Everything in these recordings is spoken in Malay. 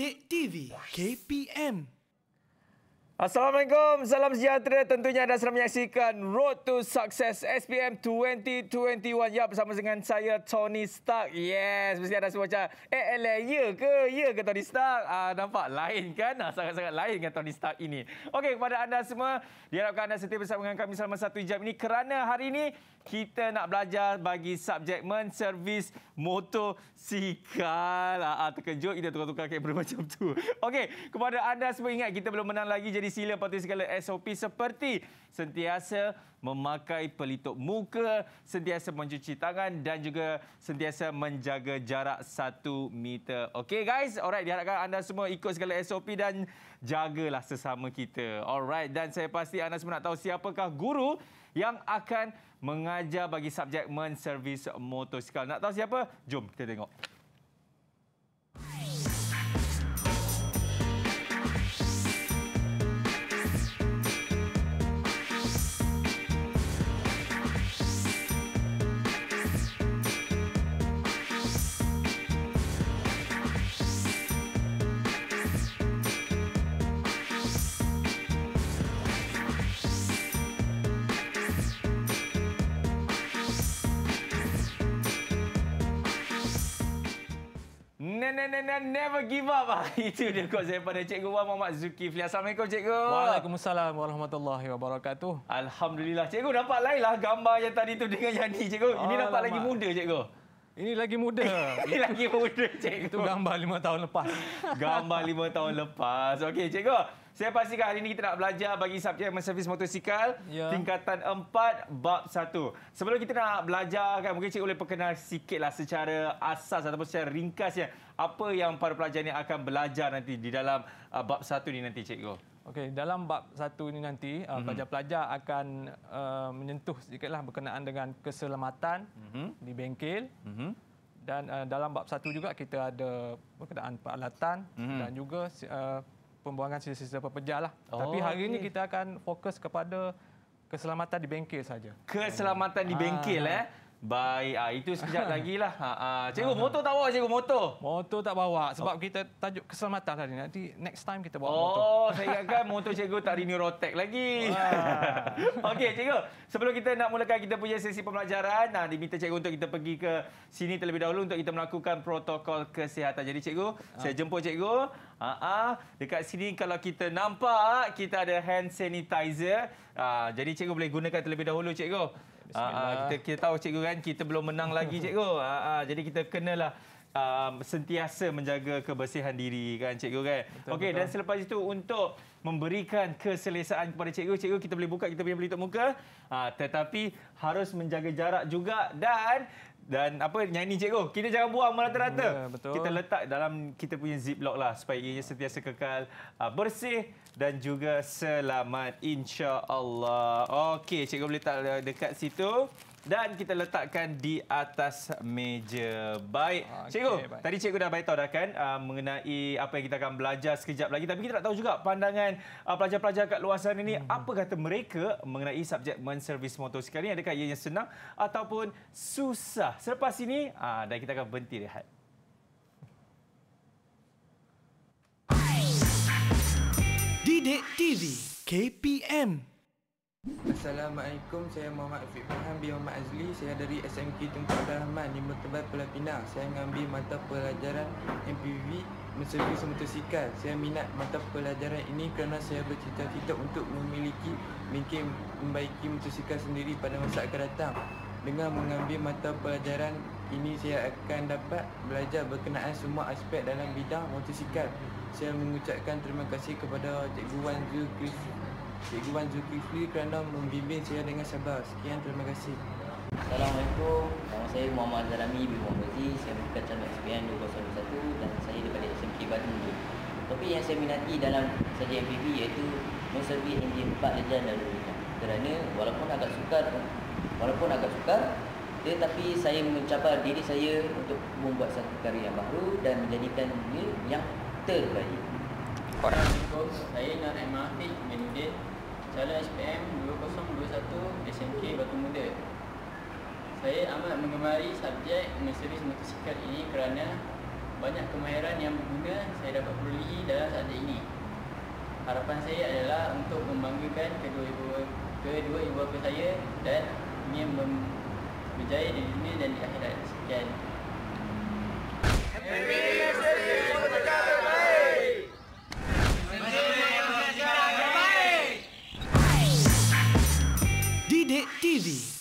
Dek TV KPM. Assalamualaikum, salam sejahtera. Tentunya anda sedang menyaksikan Road to Success SPM 2021. Ya, bersama dengan saya, Tony Stark. Yes, mesti ada semua macam, eh, eh, lah, ya ke? Ya ke Tony Stark? Ah, nampak lain kan? Ah, sangat-sangat lain dengan Tony Stark ini. Okey, kepada anda semua, diharapkan anda setiap bersama dengan kami selama satu jam ini kerana hari ini kita nak belajar bagi subjek men servis motosikal, Ah, ah, terkejut kita tukar-tukar kamera macam tu. Okey, kepada anda semua ingat kita belum menang lagi jadi sila patuhi segala SOP seperti sentiasa memakai pelitup muka, sentiasa mencuci tangan dan juga sentiasa menjaga jarak satu meter. Okey guys, alright diharapkan anda semua ikut segala SOP dan jagalah sesama kita. Alright dan saya pasti anda semua nak tahu siapakah guru yang akan mengajar bagi subjek menservis motosikal. Nak tahu siapa? Jom kita tengok. ne, ne, ne, never give up. Ah, itu dia kot saya pada Cikgu Wan Muhammad Zulkifli. Assalamualaikum Cikgu. Waalaikumsalam warahmatullahi wabarakatuh. Alhamdulillah Cikgu dapat lain lah gambar yang tadi tu dengan yang ni Cikgu. Ini Alamak. Ah, dapat lagi muda Cikgu. Ini lagi muda. Ini lagi muda Cikgu. Itu gambar lima tahun lepas. gambar lima tahun lepas. Okey Cikgu. Saya pastikan hari ini kita nak belajar bagi subjek menservis motosikal ya. tingkatan 4 bab 1. Sebelum kita nak belajar kan mungkin cik boleh perkenal sikitlah secara asas ataupun secara ringkasnya apa yang para pelajar ini akan belajar nanti di dalam uh, bab satu ini nanti cikgu? Okey, dalam bab satu ini nanti mm-hmm. pelajar-pelajar akan uh, menyentuh sedikitlah berkenaan dengan keselamatan mm-hmm. di bengkel. Mm-hmm. Dan uh, dalam bab satu juga kita ada berkenaan peralatan mm-hmm. dan juga uh, pembuangan sisa-sisa pepejal Oh, Tapi hari okay. ini kita akan fokus kepada keselamatan di bengkel saja. Keselamatan di bengkel ah, eh. Nah. Baik, ah, itu sekejap lagi lah. Ha, ha. Cikgu, motor tak bawa cikgu, motor? Motor tak bawa oh. sebab oh. kita tajuk keselamatan hari ni. Nanti next time kita bawa oh, motor. Oh, saya ingatkan motor cikgu tak di Rotec lagi. Okey, cikgu. Sebelum kita nak mulakan kita punya sesi pembelajaran, nah, diminta cikgu untuk kita pergi ke sini terlebih dahulu untuk kita melakukan protokol kesihatan. Jadi cikgu, oh. saya jemput cikgu. Ha, ha. Dekat sini kalau kita nampak, kita ada hand sanitizer. Ha, jadi cikgu boleh gunakan terlebih dahulu cikgu. Bismillah. Ah, ah. Kita, kita tahu cikgu kan kita belum menang lagi cikgu. Aa, ah, jadi kita kenalah um, sentiasa menjaga kebersihan diri kan cikgu kan. Okey dan selepas itu untuk memberikan keselesaan kepada cikgu, cikgu kita boleh buka kita punya pelitup muka. Aa, tetapi harus menjaga jarak juga dan dan apa nyanyi ni cikgu kita jangan buang malah rata ya, kita letak dalam kita punya ziplock lah supaya ianya sentiasa kekal ah, bersih dan juga selamat insya-Allah okey cikgu boleh letak dekat situ dan kita letakkan di atas meja. Baik. Okay, cikgu, baik. tadi cikgu dah bagi tahu dah kan uh, mengenai apa yang kita akan belajar sekejap lagi tapi kita nak tahu juga pandangan uh, pelajar-pelajar uh, kat luar sana ni hmm. apa kata mereka mengenai subjek menservis motosikal ini? adakah ia yang senang ataupun susah. Selepas ini uh, dan kita akan berhenti rehat. Didik TV KPM Assalamualaikum, saya Muhammad Afiq Faham bin Muhammad Azli Saya dari SMK Tengku Abdul Rahman di Mertebai Pulau Pinang Saya mengambil mata pelajaran MPV Mesuri Semutusikal Saya minat mata pelajaran ini kerana saya bercita-cita untuk memiliki Mungkin membaiki Mesuri sendiri pada masa akan datang Dengan mengambil mata pelajaran ini saya akan dapat belajar berkenaan semua aspek dalam bidang motosikal. Saya mengucapkan terima kasih kepada Cikgu Wan Zulkifli Cikgu Wan Zulkifli kerana membimbing saya dengan sabar. Sekian terima kasih. Assalamualaikum. Nama saya Muhammad Zalami bin Muhammad Zee. Saya berkat calon SPN 2021 dan saya daripada SMK Batu Mulut. Tapi yang saya minati dalam saja MPB iaitu Nusabi NG4 Lejan dan Lulina. Kerana walaupun agak sukar, walaupun agak sukar, tetapi saya mencabar diri saya untuk membuat satu karya yang baru dan menjadikan dia yang terbaik. Assalamualaikum. Saya Nur Ahmad Hafiz bin Calon SPM 2021 SMK Batu Muda Saya amat mengemari subjek Meseris Motosikal ini kerana Banyak kemahiran yang berguna Saya dapat perolehi dalam subjek ini Harapan saya adalah Untuk membanggakan kedua ibu Kedua ibu bapa saya Dan ingin mem- berjaya di dunia Dan di akhirat Sekian Happy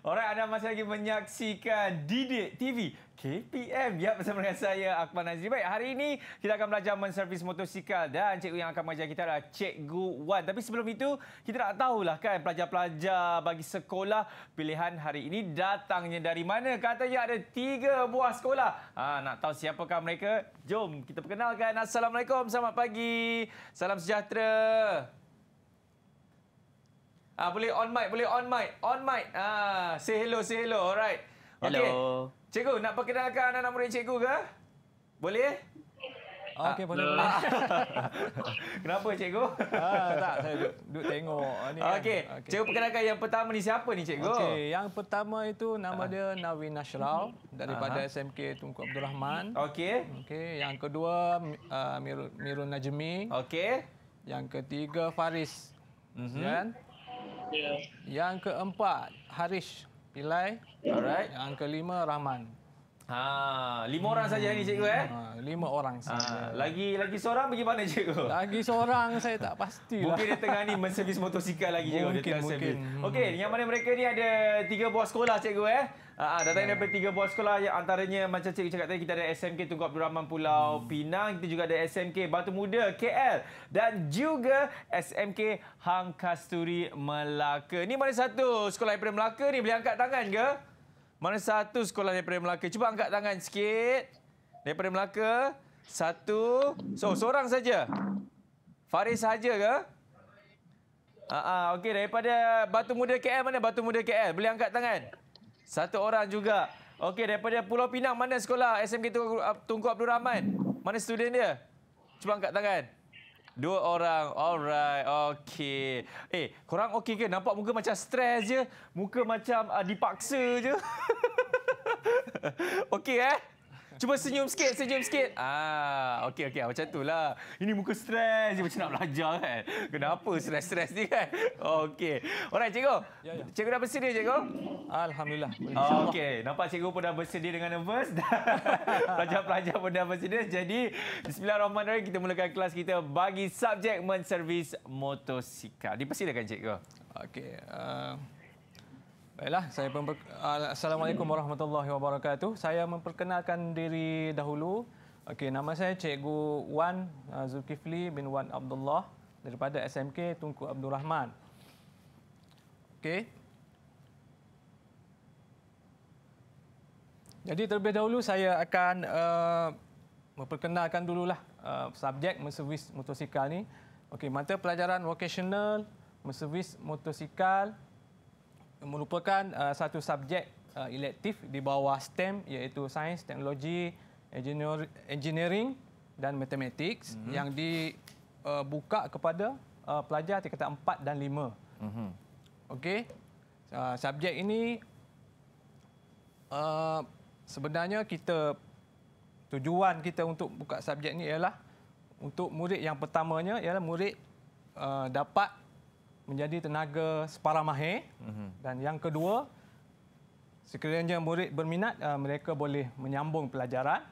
Orang anda masih lagi menyaksikan Didik TV KPM. Ya, bersama dengan saya, Akmal Nazri. Baik, hari ini kita akan belajar menservis motosikal dan cikgu yang akan mengajar kita adalah Cikgu Wan. Tapi sebelum itu, kita tak tahulah kan pelajar-pelajar bagi sekolah pilihan hari ini datangnya dari mana. Katanya ada tiga buah sekolah. Ha, nak tahu siapakah mereka? Jom kita perkenalkan. Assalamualaikum, selamat pagi. Salam sejahtera. Ah uh, boleh on mic, boleh on mic. On mic. Ah uh, say hello, say hello. Alright. Hello. Okay. Cikgu nak perkenalkan anak-anak murid cikgu ke? Boleh? Ah, okey, boleh ah. boleh. Kenapa cikgu? Ah, tak, saya duduk, duduk tengok. Ini ah, kan. okay. Okay. Cikgu perkenalkan yang pertama ni siapa ni cikgu? Okay. Yang pertama itu nama dia uh. Nawin Nashraw daripada uh-huh. SMK Tunku Abdul Rahman. Okey. Okey. Yang kedua uh, Mirul, Najmi. Okey. Yang ketiga Faris. Mm-hmm. Yeah. Kan? Yeah. Yang keempat, Harish Pilai. Alright. Yang kelima, Rahman. Ha, lima orang saja ini cikgu eh? Ha, lima orang ha, saja. Ha, lagi lagi seorang pergi mana cikgu? Lagi seorang saya tak pasti. Mungkin dia tengah ni menservis motosikal lagi cikgu. Mungkin, dia mungkin. Okey, hmm. yang mana mereka ni ada tiga buah sekolah cikgu eh? Ah, uh, datang ya. daripada tiga buah sekolah yang antaranya macam cikgu cakap tadi kita ada SMK Tunggu Abdul Rahman Pulau hmm. Pinang, kita juga ada SMK Batu Muda KL dan juga SMK Hang Kasturi Melaka. Ni mana satu sekolah daripada Melaka ni boleh angkat tangan ke? Mana satu sekolah daripada Melaka? Cuba angkat tangan sikit. Daripada Melaka. Satu. So, seorang saja. Faris saja ke? Ah, uh, uh, okey daripada Batu Muda KL mana Batu Muda KL? Boleh angkat tangan. Satu orang juga. Okey, daripada Pulau Pinang, mana sekolah SMK tunggu Abdul Rahman? Mana student dia? Cuba angkat tangan. Dua orang. Alright. Okey. Eh, korang okey ke? Nampak muka macam stres je. Muka macam uh, dipaksa je. okey eh? Cuba senyum sikit, senyum sikit. Ah, okey okey macam tulah. Ini muka stres je macam nak belajar kan. Kenapa stres-stres ni kan? Okey. Alright cikgu. Ya, ya. Cikgu dah bersedia cikgu? Alhamdulillah. Oh, okey, nampak cikgu pun dah bersedia dengan nervous. Pelajar-pelajar pun dah bersedia. Jadi, bismillahirrahmanirrahim kita mulakan kelas kita bagi subjek menservis motosikal. Dipersilakan cikgu. Okey, uh... Baiklah, saya Assalamualaikum warahmatullahi wabarakatuh. Saya memperkenalkan diri dahulu. Okey, nama saya Cikgu Wan uh, Zulkifli bin Wan Abdullah daripada SMK Tunku Abdul Rahman. Okey. Jadi terlebih dahulu saya akan uh, memperkenalkan dululah uh, subjek menservis motosikal ni. Okey, mata pelajaran vocational menservis motosikal merupakan uh, satu subjek uh, elektif di bawah STEM iaitu sains, teknologi, engineering dan matematik mm-hmm. yang dibuka uh, kepada uh, pelajar tingkat 4 dan 5. Mm-hmm. Okey. Uh, subjek ini uh, sebenarnya kita tujuan kita untuk buka subjek ini ialah untuk murid yang pertamanya ialah murid uh, dapat menjadi tenaga separa mahir mm-hmm. dan yang kedua sekiranya murid berminat uh, mereka boleh menyambung pelajaran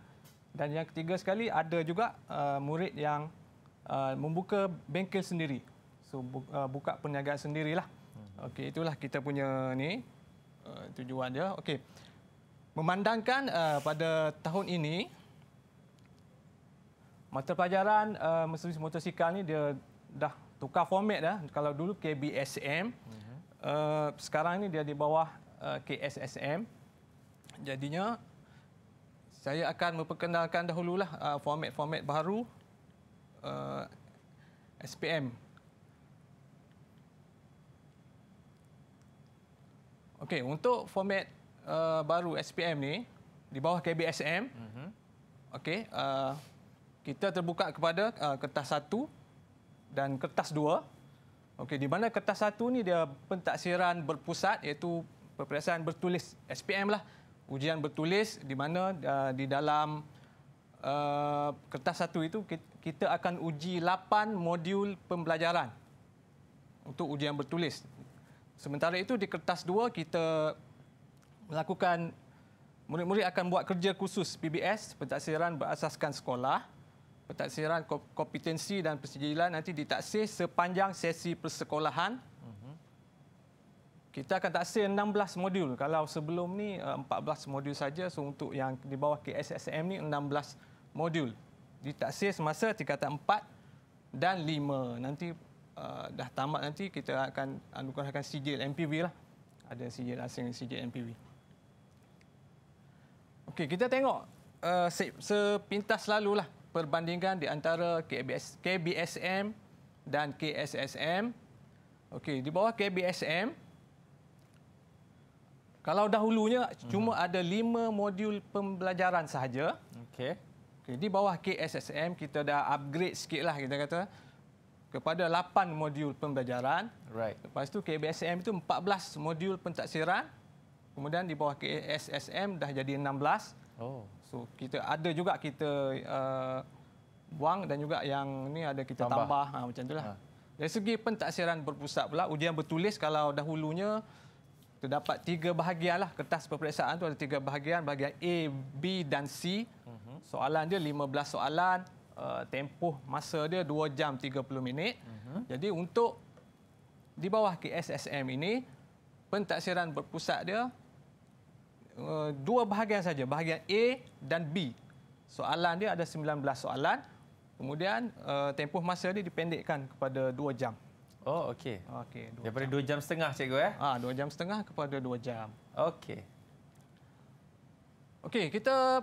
dan yang ketiga sekali ada juga uh, murid yang uh, membuka bengkel sendiri so bu- uh, buka perniagaan sendirilah mm-hmm. okey itulah kita punya ni uh, tujuan dia okey memandangkan uh, pada tahun ini mata pelajaran uh, mesin motosikal ni dia dah tukar format dah kalau dulu KBSM uh-huh. Mhm. Eh, uh, sekarang ni dia di bawah uh, eh, KSSM jadinya saya akan memperkenalkan dahululah uh, format-format baru uh, SPM okey untuk format uh, baru SPM ni di bawah KBSM uh-huh. Mhm. okey uh, kita terbuka kepada uh, kertas satu dan kertas dua. Okey, di mana kertas satu ni dia pentaksiran berpusat iaitu peperiksaan bertulis SPM lah. Ujian bertulis di mana uh, di dalam uh, kertas satu itu kita akan uji lapan modul pembelajaran untuk ujian bertulis. Sementara itu di kertas dua kita melakukan murid-murid akan buat kerja khusus PBS pentaksiran berasaskan sekolah pentaksiran kompetensi dan persijilan nanti ditaksir sepanjang sesi persekolahan. Kita akan taksir 16 modul. Kalau sebelum ni 14 eh, modul saja. So untuk yang di bawah KSSM ni 16 modul. Ditaksir semasa tingkatan 4 dan 5. Nanti eh, dah tamat nanti kita akan anugerahkan sijil MPV lah. Ada sijil asing dan sijil MPV. Okey, kita tengok uh, sepintas lalu lah perbandingan di antara KBS, KBSM dan KSSM. Okey, di bawah KBSM, kalau dahulunya hmm. cuma ada lima modul pembelajaran sahaja. Okey. Okay, di bawah KSSM, kita dah upgrade sikitlah kita kata kepada lapan modul pembelajaran. Right. Lepas tu KBSM itu 14 modul pentaksiran. Kemudian di bawah KSSM dah jadi 16. Oh. So kita ada juga kita uh, buang dan juga yang ni ada kita tambah, tambah. Ha, macam itulah. Ha. Dari segi pentaksiran berpusat pula ujian bertulis kalau dahulunya terdapat tiga bahagian lah kertas peperiksaan tu ada tiga bahagian bahagian A, B dan C. Mhm. Soalan dia 15 soalan uh, tempoh masa dia 2 jam 30 minit. Uh-huh. Jadi untuk di bawah KSSM ini pentaksiran berpusat dia Eh, dua bahagian saja, bahagian A dan B. Soalan dia ada 19 soalan. Kemudian uh, tempoh masa dia dipendekkan kepada 2 jam. Oh, okey. Okey, 2 jam. Daripada 2 jam setengah cikgu eh. Ah, ha, 2 jam setengah kepada 2 jam. Okey. Okey, kita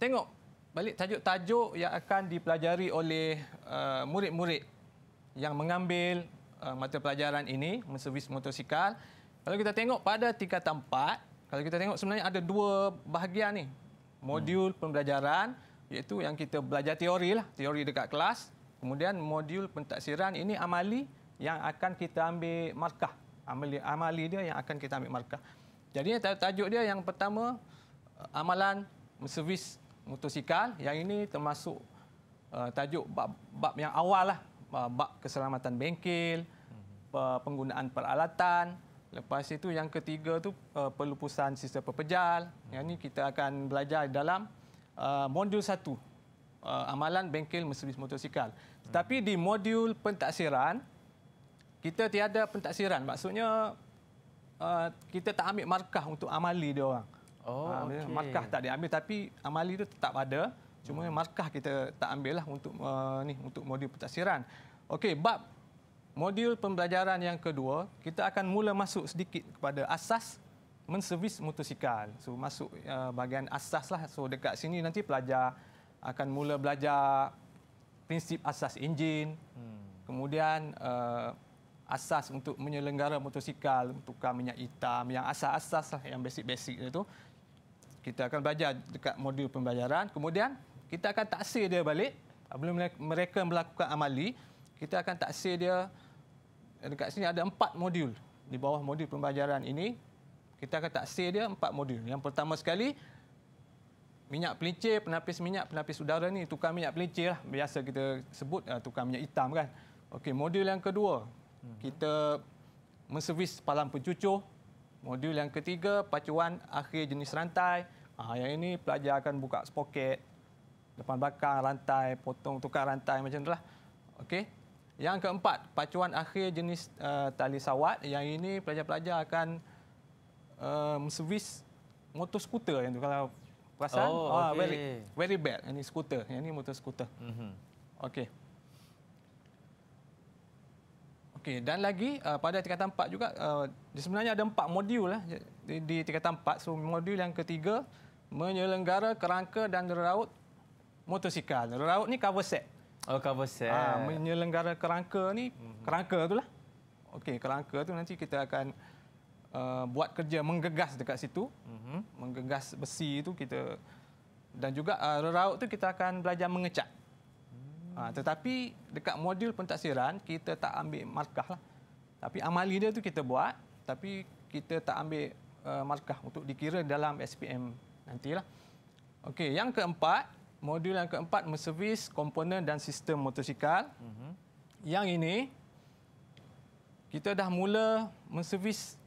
tengok balik tajuk-tajuk yang akan dipelajari oleh uh, murid-murid yang mengambil uh, mata pelajaran ini, menservis motosikal. Kalau kita tengok pada tingkatan kalau kita tengok sebenarnya ada dua bahagian ni modul hmm. pembelajaran iaitu yang kita belajar teori lah teori dekat kelas kemudian modul pentaksiran ini amali yang akan kita ambil markah amali amali dia yang akan kita ambil markah jadi tajuk dia yang pertama uh, amalan servis motosikal yang ini termasuk uh, tajuk bab, bab yang awal lah uh, bab keselamatan bengkel hmm. penggunaan peralatan Lepas itu yang ketiga tu uh, pelupusan sistem pepejal. Yang ini kita akan belajar dalam uh, modul satu uh, amalan bengkel mesin motosikal. Hmm. Tapi di modul pentaksiran kita tiada pentaksiran. Maksudnya uh, kita tak ambil markah untuk amali dia orang. Oh, uh, ah, okay. Markah tak diambil tapi amali itu tetap ada. Cuma hmm. markah kita tak ambil lah untuk uh, ni untuk modul pentaksiran. Okey, bab modul pembelajaran yang kedua, kita akan mula masuk sedikit kepada asas menservis motosikal. So masuk uh, bahagian asas lah. So dekat sini nanti pelajar akan mula belajar prinsip asas enjin. Hmm. Kemudian uh, asas untuk menyelenggara motosikal, tukar minyak hitam, yang asas-asas lah, yang basic-basic itu. Kita akan belajar dekat modul pembelajaran. Kemudian kita akan taksir dia balik. Apabila mereka melakukan amali, kita akan taksir dia Eh, dekat sini ada empat modul di bawah modul pembelajaran ini kita akan taksir dia empat modul. Yang pertama sekali minyak pelincir, penapis minyak, penapis udara ni tukar minyak pelincir lah. biasa kita sebut eh, tukar minyak hitam kan. Okey, modul yang kedua mhm. kita menservis palang pencucur. Modul yang ketiga pacuan akhir jenis rantai. Ah yang ini pelajar akan buka spoket depan belakang rantai, potong tukar rantai macam itulah. Okey. Yang keempat, pacuan akhir jenis uh, tali sawat. Yang ini pelajar-pelajar akan um, servis motor skuter yang tu kalau perasan. Oh, ah, okay. oh very, very bad. Ini skuter, yang ini motor skuter. Mm -hmm. Okey. Okey, dan lagi uh, pada tingkatan 4 juga uh, sebenarnya ada empat modul lah di, di tingkatan 4. So modul yang ketiga menyelenggara kerangka dan reraut motosikal. Reraut ni cover set. Oh, cover set. Ha, menyelenggara kerangka ni, mm-hmm. kerangka tu lah. Okey, kerangka tu nanti kita akan uh, buat kerja menggegas dekat situ. Mm-hmm. Menggegas besi tu kita dan juga uh, raut tu kita akan belajar mengecat. mm Ha, ah, tetapi dekat modul pentaksiran, kita tak ambil markah lah. Tapi amali dia tu kita buat, tapi kita tak ambil uh, markah untuk dikira dalam SPM nantilah. Okey, yang keempat, Modul yang keempat, menservis komponen dan sistem motosikal. Uh-huh. Mhm. Yang ini, kita dah mula menservis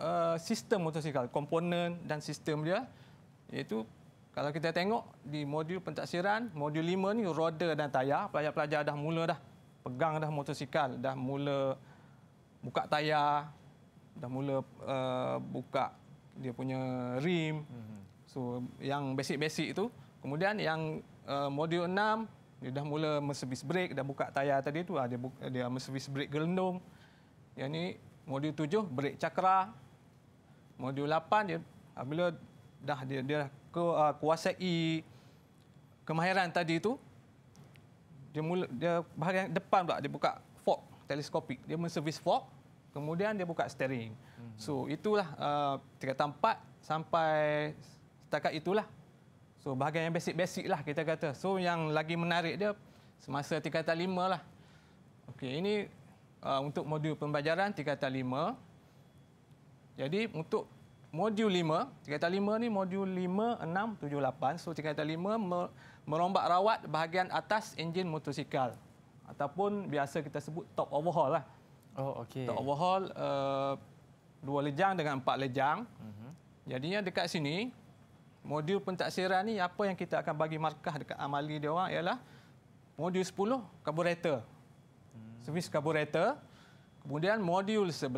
uh, eh, sistem motosikal, komponen dan sistem dia. Iaitu, kalau kita tengok di modul pentaksiran, modul lima ni roda dan tayar. Pelajar-pelajar dah mula dah pegang dah motosikal, dah mula buka tayar, dah mula uh, buka dia punya rim. Uh-huh. So, yang basic-basic itu. Basic Kemudian yang uh, modul 6 dia dah mula service brake, dah buka tayar tadi tu, ah, dia buka, dia service brake gelendung. Yang ni modul 7 break cakra. Modul 8 dia ah, bila dah dia dia ke, uh, kuasai kemahiran tadi tu dia mula dia bahagian depan pula dia buka fork teleskopik dia menservis fork kemudian dia buka steering hmm. so itulah uh, tingkatan 4 sampai setakat itulah So bahagian yang basic-basic lah kita kata. So yang lagi menarik dia semasa tingkatan lima lah. Okey ini uh, untuk modul pembelajaran tingkatan lima. Jadi untuk modul lima, tingkatan lima ni modul lima, enam, tujuh, lapan. So tingkatan lima merombak rawat bahagian atas enjin motosikal. Ataupun biasa kita sebut top overhaul lah. Oh okay. Top overhaul uh, dua lejang dengan empat lejang. Uh-huh. Jadinya dekat sini modul pentaksiran ni apa yang kita akan bagi markah dekat amali dia orang ialah modul 10 karburator. Hmm. Servis karburator. Kemudian modul 11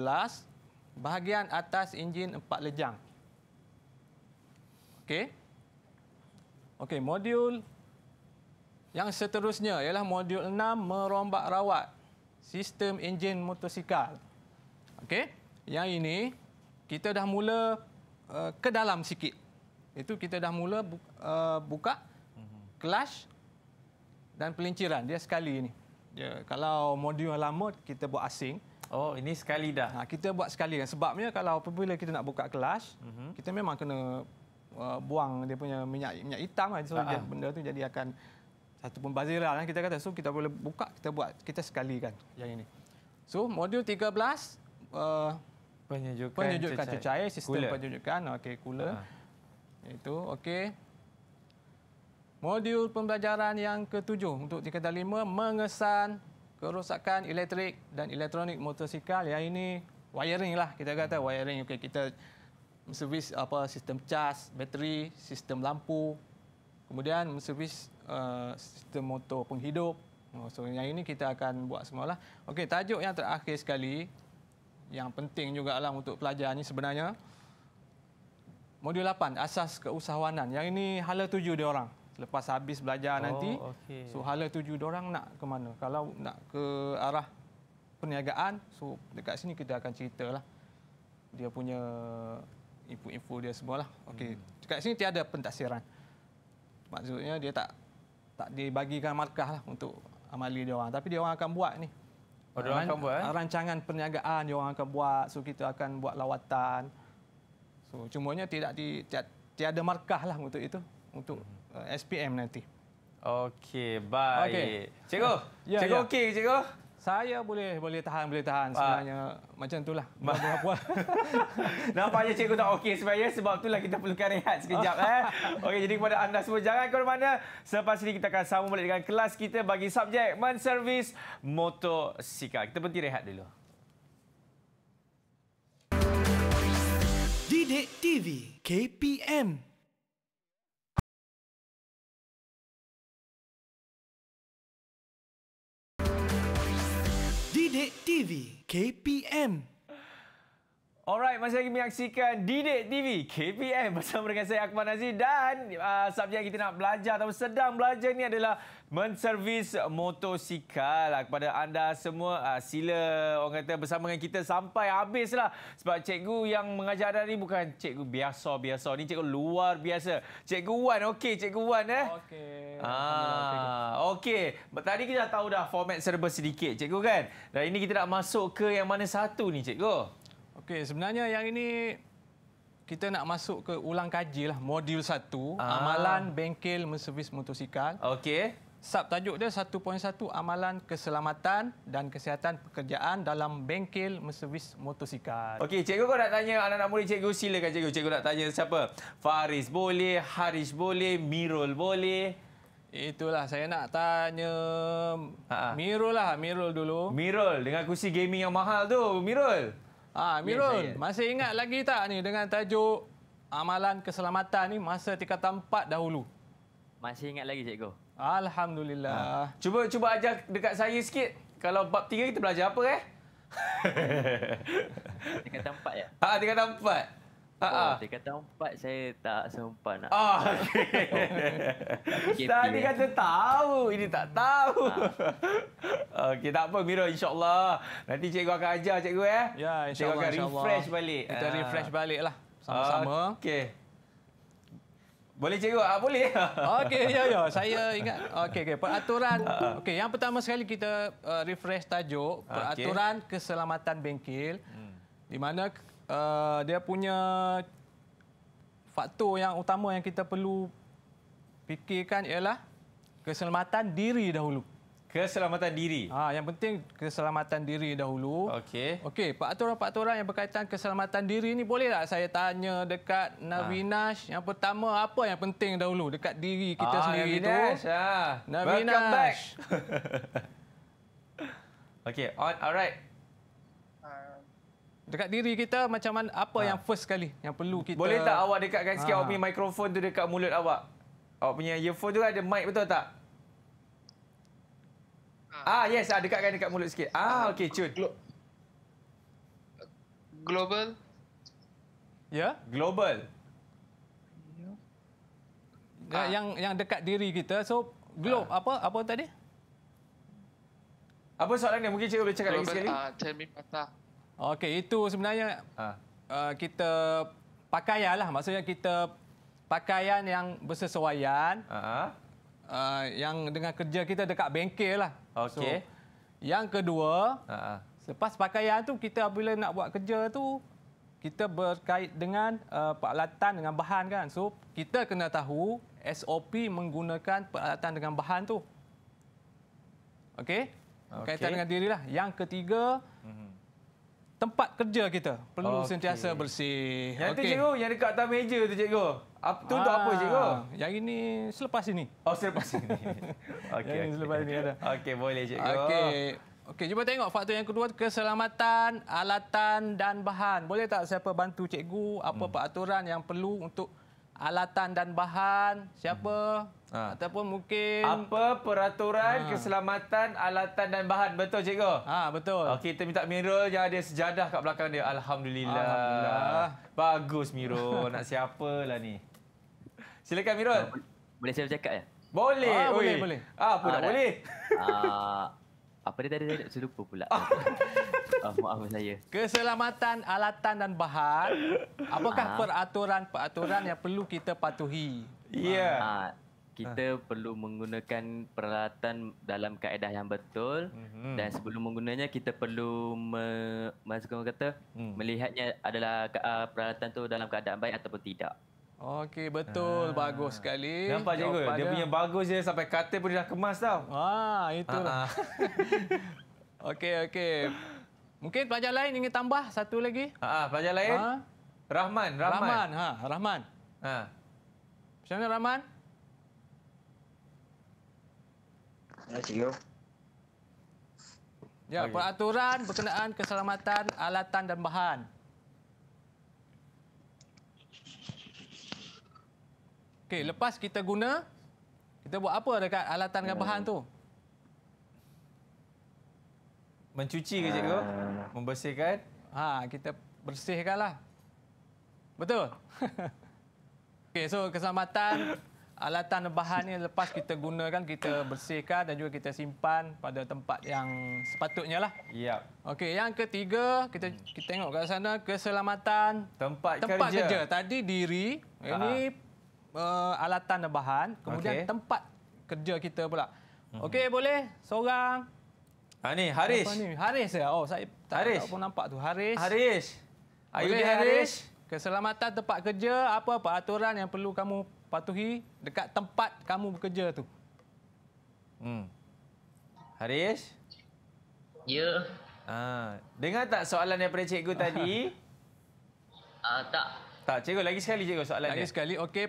bahagian atas enjin empat lejang. Okey. Okey, modul yang seterusnya ialah modul 6 merombak rawat sistem enjin motosikal. Okey. Yang ini kita dah mula uh, ke dalam sikit. Itu kita dah mula bu, uh, buka kelas dan pelinciran dia sekali ini. Dia ya. kalau modul yang lama kita buat asing. Oh, ini sekali dah. Ha, kita buat sekali kan? sebabnya kalau apabila kita nak buka kelas uh-huh. Mhm. kita memang kena uh, buang dia punya minyak minyak hitam lah. so uh-huh. benda tu jadi akan satu pun baziral lah. kan kita kata so kita boleh buka kita buat kita sekali kan yang ini. So modul 13 uh, penyejukan penyejukan cecair, sistem penyejukan okey cooler. Uh-huh. Ha. Itu okey. Modul pembelajaran yang ketujuh untuk tingkat lima mengesan kerosakan elektrik dan elektronik motosikal yang ini wiring lah kita kata wiring okey kita servis apa sistem cas, bateri, sistem lampu. Kemudian servis uh, sistem motor penghidup. Oh, so yang ini kita akan buat semualah. Okey, tajuk yang terakhir sekali yang penting juga lah untuk pelajar ni sebenarnya. Modul 8 asas keusahawanan. Yang ini hala tuju dia orang. Lepas habis belajar oh, nanti. Okay. So hala tuju dia orang nak ke mana? Kalau nak ke arah perniagaan, so dekat sini kita akan ceritalah. Dia punya info-info dia semualah. Okey. Hmm. Dekat sini tiada pentaksiran. Maksudnya dia tak tak dibagikan markah lah untuk amali dia orang. Tapi dia orang akan buat ni. Oh, dia orang akan buat. Eh? Rancangan perniagaan dia orang akan buat. So kita akan buat lawatan. So cumanya tidak di tiada, markah lah untuk itu untuk uh, SPM nanti. Okey, baik. Okay. Cikgu, ya, ya. cikgu ya. okey cikgu? Saya boleh boleh tahan boleh tahan ah. sebenarnya ba- macam itulah. Buah buah. Nampaknya cikgu tak okey sebenarnya sebab itulah kita perlukan rehat sekejap eh. Okey jadi kepada anda semua jangan ke mana selepas ini kita akan sambung balik dengan kelas kita bagi subjek service motosikal. Kita berhenti rehat dulu. Bilik TV KPM Bilik TV KPM Alright, masih lagi menyaksikan Didik TV KPM bersama dengan saya Akmal Aziz dan uh, subjek yang kita nak belajar atau sedang belajar ni adalah menservis motosikal. Ah, kepada anda semua, uh, sila orang kata bersama dengan kita sampai habis lah sebab cikgu yang mengajar anda ni bukan cikgu biasa-biasa. Ni cikgu luar biasa. Cikgu Wan, okey cikgu Wan eh? Okey. Ah, okay. Tadi kita dah tahu dah format serba sedikit cikgu kan? Dan ini kita nak masuk ke yang mana satu ni cikgu? Okey, sebenarnya yang ini kita nak masuk ke ulang kaji lah modul 1 ah. amalan bengkel menservis motosikal. Okey. Sub tajuk dia 1.1 amalan keselamatan dan kesihatan pekerjaan dalam bengkel menservis motosikal. Okey, cikgu kau nak tanya anak-anak murid cikgu silakan cikgu. Cikgu nak tanya siapa? Faris boleh, Harish boleh, Mirul boleh. Itulah saya nak tanya Ha-ha. Mirul lah, Mirul dulu. Mirul dengan kursi gaming yang mahal tu, Mirul. Ah, Mirun, masih ingat lagi tak ni dengan tajuk amalan keselamatan ni masa tingkatan tempat dahulu? Masih ingat lagi cikgu. Alhamdulillah. Ah. Cuba cuba ajar dekat saya sikit. Kalau bab 3 kita belajar apa eh? tingkatan tempat ya? Ah, tingkatan tempat. Ah, ah, dia kata saya tak sempat nak. Ah. Okay. Tadi kata tahu, ini tak tahu. Ah. Okey, tak apa Miro insya-Allah. Nanti cikgu akan ajar cikgu eh. Ya, insya-Allah. Cikgu akan insya refresh balik. Kita ah. refresh baliklah sama-sama. Okey. Boleh cikgu? Ah, boleh. Okey, ya ya. Saya ingat okey okey peraturan. Ah, ah. Okey, yang pertama sekali kita uh, refresh tajuk peraturan okay. keselamatan bengkel. Hmm. Di mana Eh, dia punya faktor yang utama yang kita perlu fikirkan ialah keselamatan diri dahulu. Keselamatan diri. Ha, yang penting keselamatan diri dahulu. Okey. Okey, pak pak peraturan yang berkaitan keselamatan diri ni boleh tak saya tanya dekat ha. Navinash? Ha. Yang pertama, apa yang penting dahulu dekat diri kita ha, sendiri Navinash, tu? Ah. Ha. Navinash. Welcome back. Okey, alright dekat diri kita macam mana apa ha. yang first sekali yang perlu kita Boleh tak awak dekatkan sikit ha. awak punya mikrofon tu dekat mulut awak? Awak punya earphone tu ada mic betul tak? Ha. Ah yes, ah dekatkan dekat mulut sikit. Ah ha. okey, cun. Global? Ya, yeah? global. Ya. Ah. Yang yang dekat diri kita. So, globe ha. apa apa tadi? Apa soalan ni? Mungkin cikgu boleh cakap global, lagi sekali. Ah, uh, cermin mata. Okey, itu sebenarnya ha. uh, kita pakaian lah. Maksudnya kita pakaian yang bersesuaian. Ha. Uh, yang dengan kerja kita dekat bengkel lah. Okey. So, yang kedua, ha, ha. selepas pakaian tu kita bila nak buat kerja tu kita berkait dengan uh, peralatan dengan bahan kan. So, kita kena tahu SOP menggunakan peralatan dengan bahan tu. Okey? Okay. Kaitan dengan dirilah. Yang ketiga, tempat kerja kita perlu okay. sentiasa bersih. Yang okay. tu cikgu, yang dekat atas meja tu cikgu. Apa tu untuk apa ah, cikgu? Yang ini selepas ini. Oh selepas ini. okey. Yang ini selepas ini ada. Okey boleh cikgu. Okey. Okey, cuba tengok faktor yang kedua keselamatan alatan dan bahan. Boleh tak siapa bantu cikgu apa hmm. peraturan yang perlu untuk alatan dan bahan? Siapa? Hmm. Ha. Ataupun mungkin... Apa peraturan ha. keselamatan alatan dan bahan. Betul, cikgu? Ha, betul. Okay, kita minta Mirul yang ada sejadah kat belakang dia. Alhamdulillah. Alhamdulillah. Bagus, Mirul. Nak siapalah ni. Silakan, Mirul. Boleh saya bercakap ya? Boleh. Ha, boleh, boleh. Ah, apa ha, nak ha, boleh? Ah, apa dia tadi? Saya lupa pula. Oh, maaf saya. Keselamatan alatan dan bahan. Apakah peraturan-peraturan yang perlu kita patuhi? Ya. Yeah kita ha. perlu menggunakan peralatan dalam kaedah yang betul mm-hmm. dan sebelum menggunanya kita perlu me, masukkan kata mm. melihatnya adalah uh, peralatan tu dalam keadaan baik ataupun tidak. Okey betul ha. bagus sekali. Nampak je dia, dia punya bagus je sampai katil pun dah kemas tau. Ha itu. okey okey. Mungkin pelajar lain ingin tambah satu lagi? Ha pelajar lain? Ha? Rahman, Rahman. Rahman ha, Rahman. Ha. Macam mana Rahman? Cikgu. Ya, peraturan berkenaan keselamatan alatan dan bahan. Okey, lepas kita guna, kita buat apa dekat alatan dan bahan tu? Mencuci ke cikgu? Ah. Membersihkan? Ha, kita bersihkanlah. Betul. Okey, so keselamatan alatan bahan ni lepas kita gunakan kita bersihkan dan juga kita simpan pada tempat yang sepatutnya lah. Ya. Okey, yang ketiga kita kita tengok kat sana keselamatan tempat, tempat kerja. kerja. Tadi diri, Aha. ini uh, eh, alatan bahan, kemudian okay. tempat kerja kita pula. Mhm. Okey, boleh seorang. Ha ni Haris. ni? Haris ya. Oh, saya tak, Haris. tak pun nampak tu Haris. Haris. Ayuh Haris. Keselamatan tempat kerja, apa-apa aturan yang perlu kamu patuhi dekat tempat kamu bekerja tu. Hmm. Haris? Ya. Yeah. Ha, ah, dengar tak soalan daripada cikgu tadi? Ah, uh, tak. Tak, cikgu lagi sekali cikgu soalan lagi dia. Lagi sekali. Okey.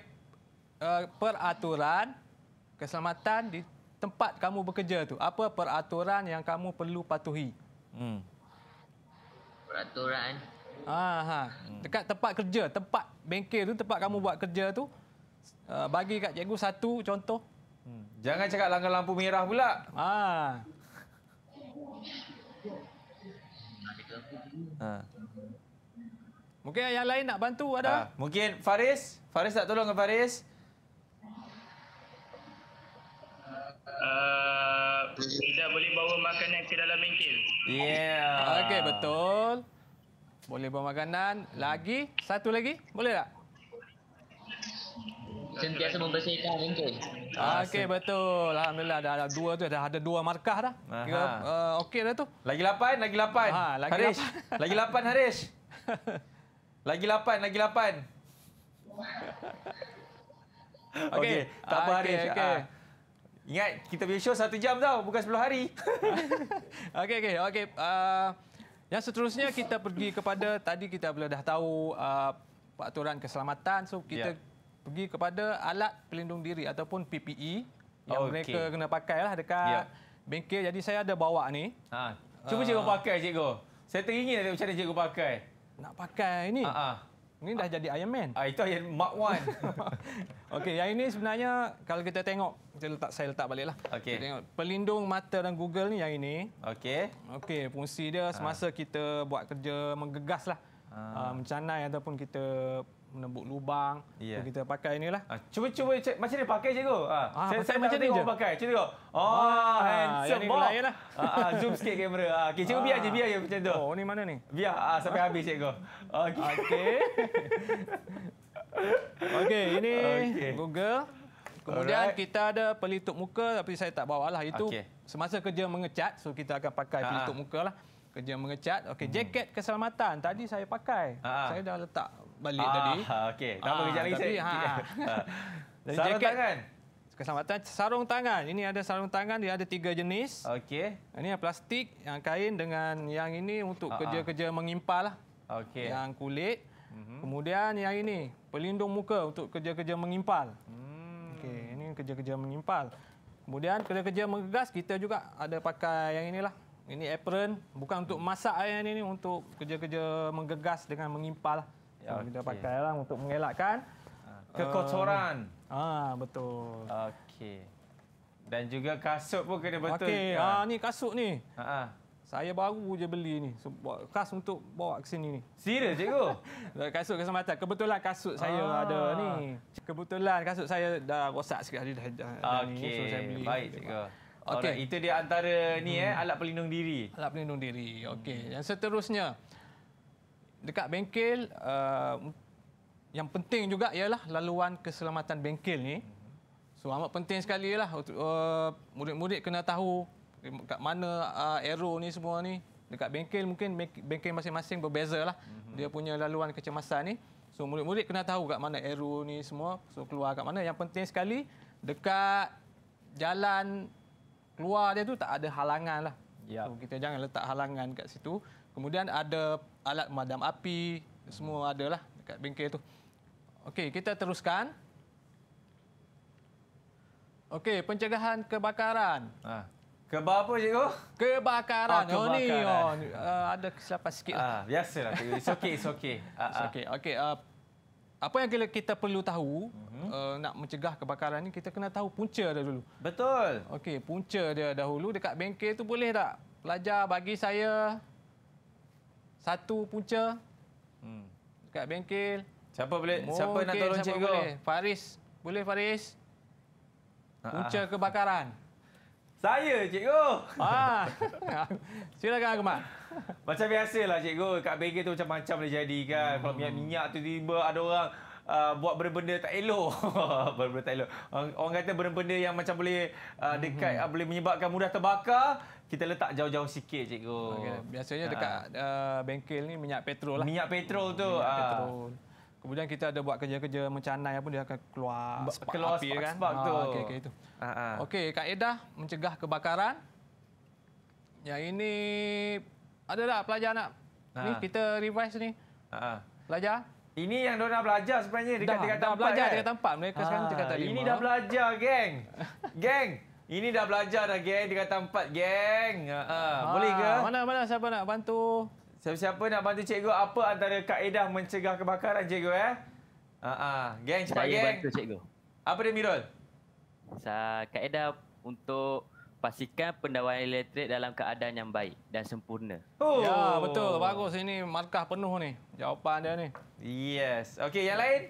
Uh, peraturan keselamatan di tempat kamu bekerja tu. Apa peraturan yang kamu perlu patuhi? Hmm. Peraturan. Ah, ha. Dekat tempat kerja, tempat bengkel tu, tempat kamu buat kerja tu, uh, bagi kat cikgu satu contoh. Hmm. Jangan cakap langgar lampu merah pula. Ha. Ah. Ha. Mungkin yang lain nak bantu ada? Ha. Mungkin Faris? Faris tak tolong ke Faris? Uh, ah, tidak boleh bawa makanan ke dalam bengkel. Yeah. Okey, betul. Boleh bawa makanan. Lagi, satu lagi. Boleh tak? sentiasa membersihkan lingkung. Ah, ah, okey betul. Alhamdulillah dah ada dua tu ada ada dua markah dah. Kira uh, okey dah tu. Lagi lapan, lagi lapan. Ha, lagi Haris. Lapan. lagi lapan Haris. Lagi lapan, lagi lapan. okey, okay. tak apa okay, Haris. Okay. Uh, ingat kita punya show satu jam tau, bukan sepuluh hari. okey, okay Okay. Uh, yang seterusnya kita pergi kepada tadi kita boleh dah tahu uh, aturan keselamatan so kita yeah pergi kepada alat pelindung diri ataupun PPE yang okay. mereka kena pakai lah dekat yeah. bengkel. Jadi saya ada bawa ni. Ha. Cuba uh, cikgu ah. pakai cikgu. Saya teringin macam mana cikgu pakai. Nak pakai ini. Ha -ha. Ini dah jadi Iron Man. Ah, itu yang Mark 1. okay, yang ini sebenarnya kalau kita tengok, kita letak, saya letak balik. Okay. Kita tengok, pelindung mata dan Google ni yang ini. Okay. Okay, fungsi dia ha. semasa ha. kita buat kerja menggegas lah. Ha. Uh, ah, mencanai ataupun kita menembuk lubang. Yeah. So, kita pakai inilah. Cuba-cuba ah, macam ni pakai cikgu. Ah, ah, saya, saya macam ni orang pakai. Cikgu tengok. Oh, ah, handsome boy. Yang ni lah. ah, ah, Zoom sikit kamera. Ah, okay, cikgu ah. biar je, biar je macam tu. Oh, ni mana ni? Biar ah, sampai ah. habis cikgu. Okay. Okay, okay ini okay. Google. Kemudian Alright. kita ada pelitup muka tapi saya tak bawa lah. Itu okay. semasa kerja mengecat. So, kita akan pakai ah. ah. pelitup muka lah kerja mengecat. Okey, hmm. jaket keselamatan tadi saya pakai. Ha. Saya dah letak balik ah, ha. tadi. Okey, tak apa kejap lagi saya. Ha. Dan sarung jaket, tangan. Keselamatan sarung tangan. Ini ada sarung tangan dia ada tiga jenis. Okey. Ini yang plastik, yang kain dengan yang ini untuk kerja-kerja mengimpal lah. Okey. Yang kulit. Hmm. Kemudian yang ini pelindung muka untuk kerja-kerja mengimpal. Hmm. Okey, ini kerja-kerja mengimpal. Kemudian kerja-kerja menggegas kita juga ada pakai yang inilah. Ini apron bukan untuk hmm. masak air ni ni untuk kerja-kerja menggegas dengan mengimpal lah. Ya, okay. kita pakai lah untuk mengelakkan ah. kekotoran. Uh, ah betul. Okey. Dan juga kasut pun kena betul. Okey, ha. ha, ni kasut ni. Ha -ha. Saya baru je beli ni. So, kas untuk bawa ke sini ni. Serius cikgu? kasut kesempatan. Kebetulan kasut saya ha. ada ni. Kebetulan kasut saya dah rosak sikit. Okey, so, baik cikgu. Ni. Okey, itu dia antara hmm. ni eh hmm. alat pelindung diri. Alat pelindung diri. Okey. Hmm. Yang seterusnya dekat bengkel uh, yang penting juga ialah laluan keselamatan bengkel ni. So amat penting sekali lah uh, murid-murid kena tahu dekat mana uh, aero ni semua ni dekat bengkel mungkin bengkel masing-masing berbeza lah hmm dia punya laluan kecemasan ni so murid-murid kena tahu dekat mana aero ni semua so keluar dekat mana yang penting sekali dekat jalan keluar dia tu tak ada halangan lah. Yep. Ya. So, kita jangan letak halangan kat situ. Kemudian ada alat madam api, semua ada lah dekat bengkel tu. Okey, kita teruskan. Okey, pencegahan kebakaran. Ha. Kebar apa cikgu? Kebakaran. Oh, oh, kebakaran. Oh, ni, oh, ada kesilapan sikit. Lah. Ah, biasalah. It's okay, it's okay. okay. Okay, uh, apa yang kita perlu tahu mm-hmm. uh, nak mencegah kebakaran ni kita kena tahu punca dia dulu. Betul. Okey, punca dia dahulu dekat bengkel tu boleh tak? Pelajar bagi saya satu punca. Hmm. Dekat bengkel. Siapa boleh? Mungkin siapa nak tolong siapa cikgu? Boleh. Faris. Boleh Faris? Ah, punca ah. kebakaran. Saya cikgu. Ah. Silakan Akmal. Macam biasalah cikgu, kat bengkel tu macam-macam boleh jadi kan. Hmm. Kalau minyak-minyak tu tiba ada orang Uh, buat benda-benda tak elok. benda-benda tak elok. Orang, orang kata benda-benda yang macam boleh uh, dekat, hmm boleh menyebabkan mudah terbakar, kita letak jauh-jauh sikit, cikgu. Okay. Biasanya dekat uh, bengkel ni minyak petrol lah. Minyak petrol tu. Minyak uh. Kemudian kita ada buat kerja-kerja mencanai pun dia akan keluar spark, keluar api spark, kan. Spark ha, ah, tu. Okey okey itu. Ha ha. Okey kaedah mencegah kebakaran. Ya ini ada tak pelajar nak? Ha. Ni kita revise ni. Ha ha. Pelajar? Ini yang dia nak belajar sebenarnya dekat dekat tempat. Dah belajar kan? dekat tempat mereka ha. sekarang dekat tadi. Ini dah belajar geng. geng. Ini dah belajar dah geng dekat tempat geng. Ha, ha. ha. Boleh ke? Mana mana siapa nak bantu? Siapa-siapa nak bantu cikgu apa antara kaedah mencegah kebakaran cikgu eh? Ah, uh -uh. geng cepat Saya geng. bantu cikgu. Apa dia Mirul? Sa kaedah untuk pastikan pendawaian elektrik dalam keadaan yang baik dan sempurna. Oh. Ya, betul. Bagus ini markah penuh ni jawapan dia ni. Yes. Okey, yang lain?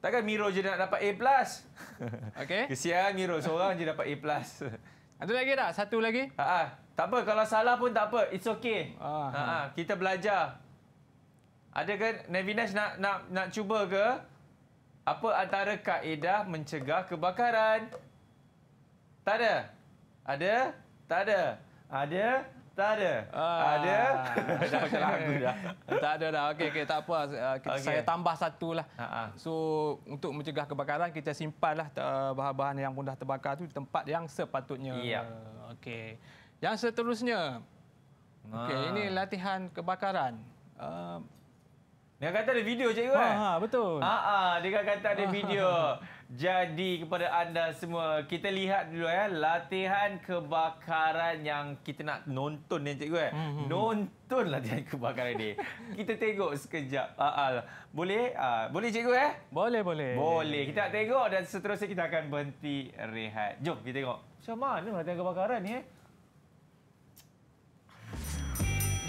Takkan Miro je nak dapat A+. Okey. Kesian Miro seorang je dapat A+. Ada lagi tak? Satu lagi? Ha uh -uh. Tak apa kalau salah pun tak apa. It's okay. Ah. Ha, ha, ha. kita belajar. Ada ke Navinash nak nak nak cuba ke? Apa antara kaedah mencegah kebakaran? Tak ada. Ada? Tak ada. Ada? Tak ada. Ah. Ada? dah macam lagu dah. tak ada dah. Okey okey tak apa. Ah, okay. Saya tambah satu lah. Ha, ha. So untuk mencegah kebakaran kita simpanlah bahan-bahan yang mudah terbakar tu di tempat yang sepatutnya. Yep. Uh, okey. Yang seterusnya. Ha. Okey, ah. ini latihan kebakaran. Uh, kata ada video cikgu kan? Ha, ah, ah, betul. Ha, ha, dia kata ada video. Jadi kepada anda semua, kita lihat dulu ya. Latihan kebakaran yang kita nak nonton ni cikgu kan? Mm hmm, -hmm. Nonton latihan kebakaran ni. kita tengok sekejap. Ha, ha, boleh? Ha, boleh cikgu ya? Eh? Boleh, boleh. Boleh. Kita tengok dan seterusnya kita akan berhenti rehat. Jom kita tengok. Macam mana latihan kebakaran ni eh?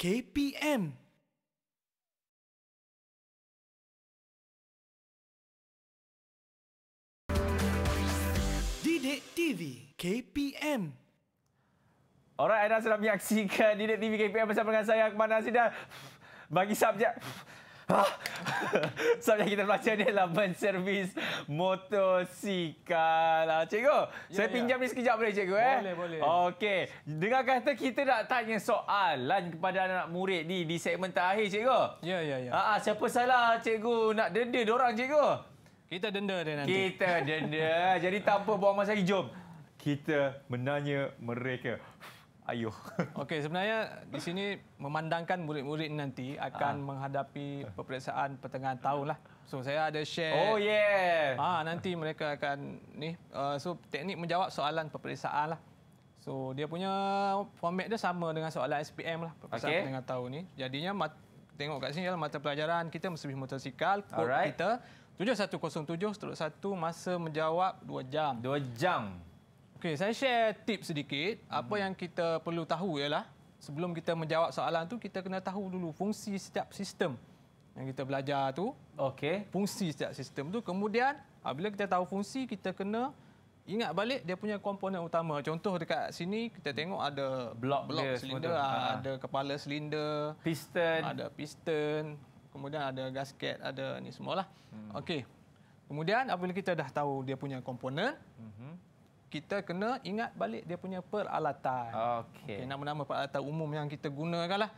KPM. Didik TV KPM. Orang anda sudah menyaksikan Didik TV KPM bersama dengan saya, Akman Nasir dan bagi subjek. Sebab so, yang kita belajar ni adalah menservis motosikal. Ah, cikgu, ya, saya ya. pinjam ni sekejap boleh cikgu? eh? boleh. boleh. Okey. Dengar kata kita nak tanya soalan kepada anak murid ni di segmen terakhir cikgu. Ya, ya, ya. Ah, ah siapa salah cikgu nak denda orang cikgu? Kita denda dia nanti. Kita denda. Jadi tanpa buang masa lagi, jom. Kita menanya mereka ayuh. Okey, sebenarnya di sini memandangkan murid-murid nanti akan ha. menghadapi peperiksaan pertengahan tahun lah. So saya ada share. Oh yeah. Ah nanti mereka akan ni uh, so teknik menjawab soalan peperiksaan lah. So dia punya format dia sama dengan soalan SPM lah peperiksaan okay. pertengahan tahun ni. Jadinya mat, tengok kat sini ialah mata pelajaran kita mesti motosikal kod kita 7107 terus satu masa menjawab 2 jam. 2 jam. Okey, saya share tips sedikit. Apa hmm. yang kita perlu tahu ialah sebelum kita menjawab soalan tu kita kena tahu dulu fungsi setiap sistem yang kita belajar tu. Okey. Fungsi setiap sistem tu kemudian ah, bila kita tahu fungsi kita kena ingat balik dia punya komponen utama. Contoh dekat sini kita tengok ada blok blok silinder, ha. ada kepala silinder, piston, ada piston, kemudian ada gasket, ada ni semualah. Hmm. Okey. Kemudian apabila kita dah tahu dia punya komponen, -hmm kita kena ingat balik dia punya peralatan. Okey. Okay, nama-nama peralatan umum yang kita gunakanlah.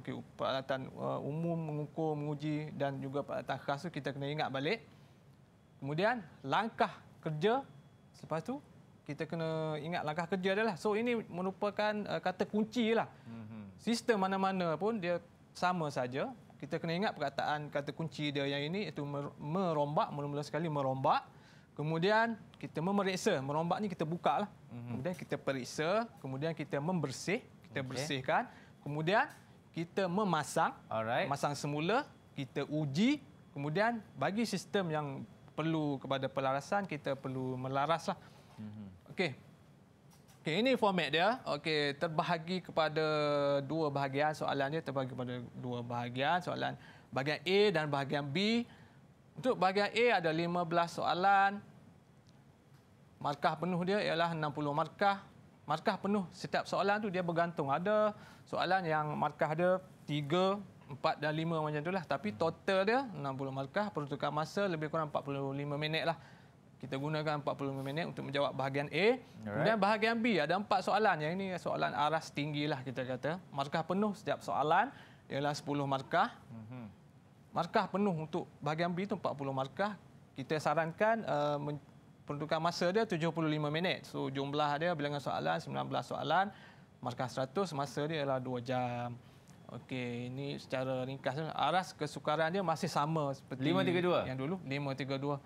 Okey, peralatan uh, umum mengukur, menguji dan juga peralatan khas tu kita kena ingat balik. Kemudian langkah kerja selepas tu kita kena ingat langkah kerja adalah. So ini merupakan uh, kata kunci lah. Mm-hmm. Sistem mana-mana pun dia sama saja. Kita kena ingat perkataan kata kunci dia yang ini itu merombak, mula-mula sekali merombak. Kemudian kita memeriksa, merombak ni kita buka lah. Mhm. Kemudian kita periksa, kemudian kita membersih, kita okay. bersihkan. Kemudian kita memasang, Alright. memasang semula, kita uji. Kemudian bagi sistem yang perlu kepada pelarasan, kita perlu melaras lah. Mhm. Okey. Okey, ini format dia. Okey, terbahagi kepada dua bahagian soalan dia. Terbahagi kepada dua bahagian soalan. Bahagian A dan bahagian B. Untuk bahagian A ada 15 soalan. Markah penuh dia ialah 60 markah. Markah penuh setiap soalan tu dia bergantung. Ada soalan yang markah dia 3, 4 dan 5 macam itulah. Tapi total dia 60 markah. Peruntukan masa lebih kurang 45 minit lah. Kita gunakan 45 minit untuk menjawab bahagian A. Alright. Kemudian bahagian B ada 4 soalan. Yang ini soalan aras tinggi lah kita kata. Markah penuh setiap soalan ialah 10 markah. Mm -hmm markah penuh untuk bahagian B itu 40 markah. Kita sarankan uh, peruntukan masa dia 75 minit. So jumlah dia bilangan soalan 19 soalan, markah 100, masa dia ialah 2 jam. Okey, ini secara ringkas aras kesukaran dia masih sama seperti 532 yang dulu 532.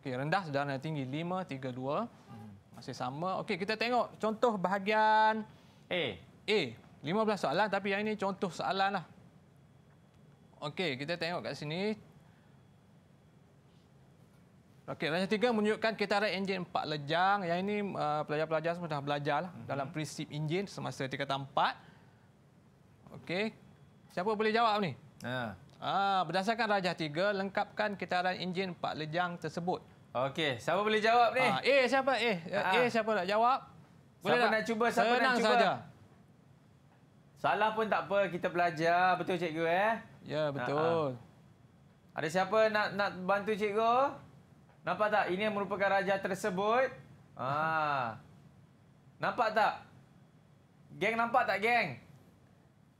Okey, rendah sedang tinggi 532. Hmm. Masih sama. Okey, kita tengok contoh bahagian A. A 15 soalan tapi yang ini contoh soalan lah. Okey, kita tengok kat sini. Okey, rancangan tiga menunjukkan ketara enjin empat lejang. Yang ini uh, pelajar-pelajar uh, semua dah belajar hmm dalam prinsip enjin semasa tingkat empat. Okey. Siapa boleh jawab ni? Ha. Ah, berdasarkan rajah tiga, lengkapkan ketaran enjin empat lejang tersebut. Okey, siapa boleh jawab ni? Ha. Eh, siapa? Eh, ha eh siapa nak jawab? Boleh siapa tak? nak cuba? Siapa Senang nak cuba? Sahaja. Salah pun tak apa, kita belajar. Betul cikgu eh? Ya, ha, ha. betul. Ha-ha. Ada siapa nak nak bantu cikgu? Nampak tak? Ini yang merupakan raja tersebut. Ha. Nampak tak? Geng nampak tak, geng?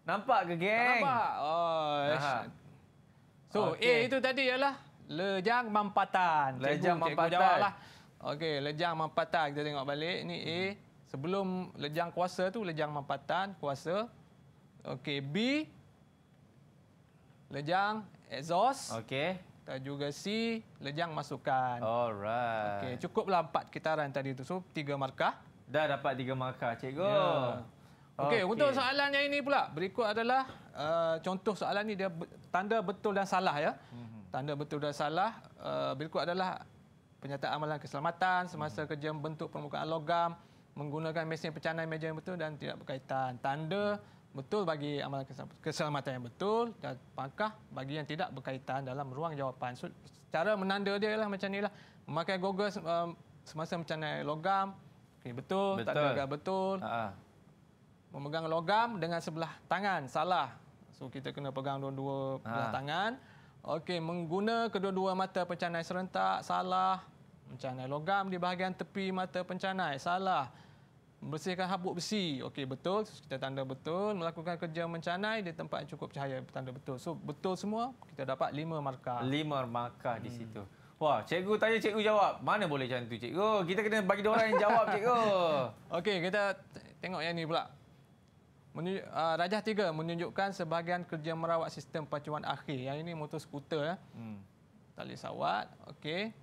Nampak ke, geng? Tak nampak. Oh, yes. Ha, so, eh, okay. A itu tadi ialah lejang mampatan. Lejang cikgu, mampatan. Cikgu jawablah. Okey, lejang mampatan. Kita tengok balik. Ini A. Sebelum lejang kuasa tu lejang mampatan kuasa. Okey, B Lejang, exhaust. Okey. Dan juga C, lejang masukan. Alright. Okey, cukuplah empat kitaran tadi tu. So, tiga markah. Dah dapat tiga markah, cikgu. Yeah. Okey, okay. untuk soalan yang ini pula. Berikut adalah uh, contoh soalan ni dia tanda betul dan salah ya. Mhm. Tanda betul dan salah. Uh, berikut adalah penyataan amalan keselamatan semasa mhm. kerja membentuk permukaan logam menggunakan mesin pencanai meja yang betul dan tidak berkaitan. Tanda betul bagi amalan keselamatan yang betul dan pakah bagi yang tidak berkaitan dalam ruang jawapan. So, cara menanda dia lah macam ni lah. Memakai goggles um, semasa macam naik logam. Okay, betul, betul, tak ada gagal betul. Ha-ha. Memegang logam dengan sebelah tangan, salah. So kita kena pegang dua-dua ha. belah tangan. Okey, mengguna kedua-dua mata pencanai serentak, salah. Pencanai logam di bahagian tepi mata pencanai, salah. Salah bersihkan habuk besi. Okey, betul. Kita tanda betul. Melakukan kerja mencanai di tempat yang cukup cahaya. Tanda betul. So, betul semua. Kita dapat lima markah. Lima markah di hmm. situ. Hmm. Wah, cikgu tanya, cikgu jawab. Mana boleh macam tu, cikgu? Kita kena bagi orang yang jawab, cikgu. Okey, kita tengok yang ni pula. Menuju, uh, ah, Rajah 3 menunjukkan sebahagian kerja merawat sistem pacuan akhir. Yang ini motor skuter. Ya. Hmm. Tali sawat. Okey.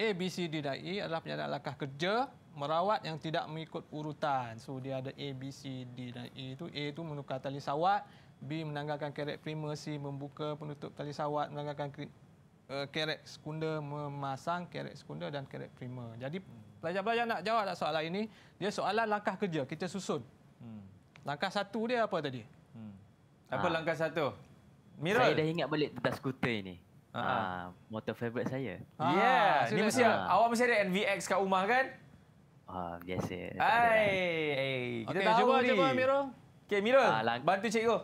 A, B, C, D dan E adalah penyadaran langkah kerja merawat yang tidak mengikut urutan. So dia ada A, B, C, D dan E itu. A itu menukar tali sawat, B menanggalkan kerek primer, C membuka penutup tali sawat, menanggalkan eh, kerek sekunder, memasang kerek sekunder dan kerek primer. Jadi pelajar-pelajar nak jawab tak soalan ini? Dia soalan langkah kerja, kita susun. Hmm. Langkah satu dia apa tadi? Hmm. Ah. Apa ha. langkah satu? Mirul. Saya dah ingat balik tentang skuter ini. Ha. ha. motor favorite saya. Ha. Ya, yeah. Ha. Ini mesti, ha. awak mesti ada NVX kat rumah kan? Ah, biasa. Lah. Hai, hey, eh, kita okay, cuba, ni. Cuba, Amirul. Okay, Miro. uh, ah, lang- bantu cikgu.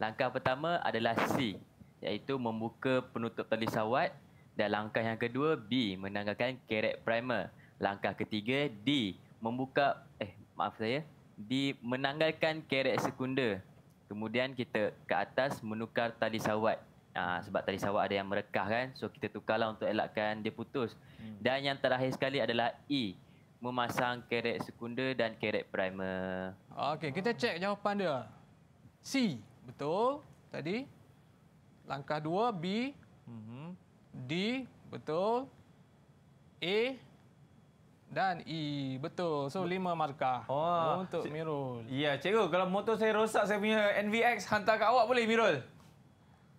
Langkah pertama adalah C, iaitu membuka penutup tali sawat. Dan langkah yang kedua, B, menanggalkan keret primer. Langkah ketiga, D, membuka, eh maaf saya, D, menanggalkan keret sekunder. Kemudian kita ke atas menukar tali sawat. Aa, ah, sebab tali sawat ada yang merekah kan. So kita tukarlah untuk elakkan dia putus. Hmm. Dan yang terakhir sekali adalah E memasang keret sekunder dan keret primer. Okey, kita cek jawapan dia. C, betul tadi. Langkah 2 B. Mhm. D, betul. A dan E, betul. So 5 markah. Oh, untuk Mirul. Ya, cikgu, kalau motor saya rosak saya punya NVX hantar kat awak boleh Mirul?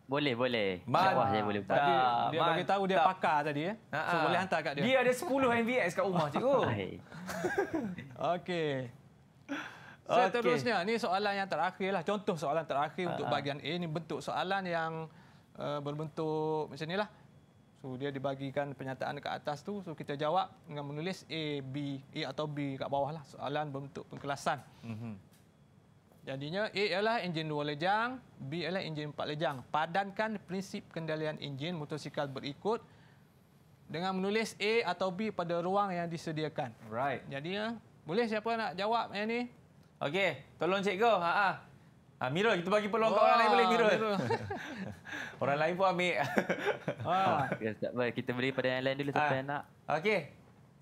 Boleh, boleh. Mantap. Dia, boleh dia, dia bagi tahu dia pakar tadi. ya So, Ha-ha. boleh hantar kat dia. Dia ada 10 MVS kat rumah, cikgu. Okey. Seterusnya, okay. ni soalan yang terakhir lah. Contoh soalan terakhir Ha-ha. untuk ha. bahagian A. Ini bentuk soalan yang uh, berbentuk macam inilah. So, dia dibagikan pernyataan dekat atas tu. So, kita jawab dengan menulis A, B, A atau B kat bawah lah. Soalan berbentuk pengkelasan. mm Jadinya A ialah enjin dua lejang, B ialah enjin empat lejang. Padankan prinsip kendalian enjin motosikal berikut dengan menulis A atau B pada ruang yang disediakan. Right. Jadi, ya, boleh siapa nak jawab yang ni? Okey, tolong cikgu. Ha ah. Ha, Mirul, kita bagi peluang oh, kepada orang lain boleh, Mirul. orang lain pun ambil. Ha. Ah. Okay, kita beri pada yang lain dulu siapa ha. yang nak. Okey.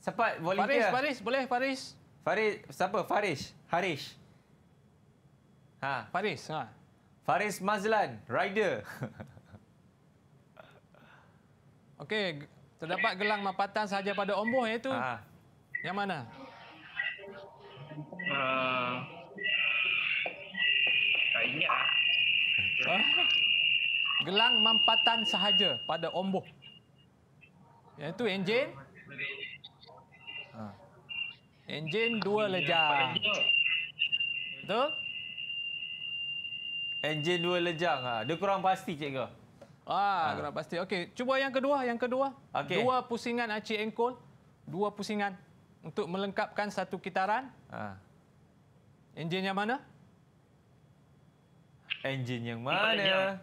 Sepat, volunteer. Faris, Faris. Boleh, Faris. Faris, siapa? Faris. Harish. Ha, Faris. Ha. Faris Mazlan, rider. Okey, terdapat gelang mampatan sahaja pada omboh iaitu. Ha. Yang mana? Uh, tak ingat. Ha? Gelang mampatan sahaja pada omboh. Yang itu enjin. Ha. Enjin dua lejar. Betul? Enjin dua lejang. Ha. Dia kurang pasti, cikgu. Ah, ha. kurang pasti. Okey, cuba yang kedua. Yang kedua. Okay. Dua pusingan acik engkol. Dua pusingan. Untuk melengkapkan satu kitaran. Ha. Enjin yang mana? Enjin yang mana?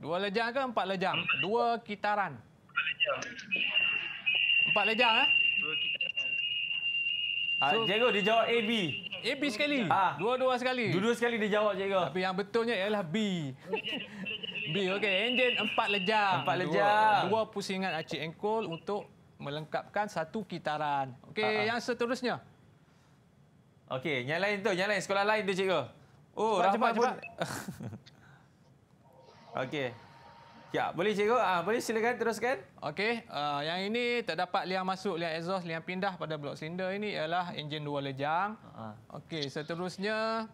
Dua lejang ke empat lejang? Dua kitaran. Empat lejang. Empat lejang, ha? Ah, so, Jago dia jawab A B sekali. Ah. Dua-dua sekali. Dua-dua sekali dia jawab Jago. Tapi yang betulnya ialah B. B okey enjin empat lejar, Empat lejar, Dua, dua pusingan aci engkol untuk melengkapkan satu kitaran. Okey ha, yang seterusnya. Okey yang lain tu, yang lain sekolah lain tu cikgu. Oh cepat cepat. cepat. Okey. Ya, boleh cikgu. Ah, boleh silakan teruskan. Okey, uh, yang ini terdapat liang masuk, liang exhaust, liang pindah pada blok silinder ini ialah enjin dua lejang. Uh -huh. Okey, seterusnya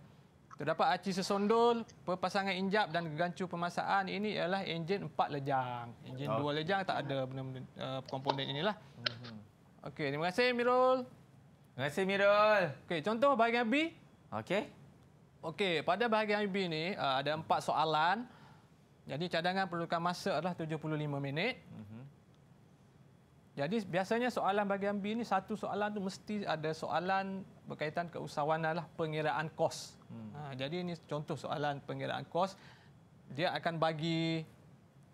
terdapat aci sesondol, perpasangan injap dan gancu pemasaan ini ialah enjin empat lejang. Enjin okay. dua lejang tak ada benda-benda uh, komponen inilah. Mm-hmm. Okey, terima kasih Mirul. Terima kasih Mirul. Okey, contoh bahagian B. Okey. Okey, pada bahagian B ini uh, ah, ada empat soalan. Jadi cadangan perlukan masa adalah 75 minit. Mhm. Jadi biasanya soalan bahagian B ini satu soalan tu mesti ada soalan berkaitan keusahawanan lah pengiraan kos. Hmm. Ha, jadi ini contoh soalan pengiraan kos. Dia akan bagi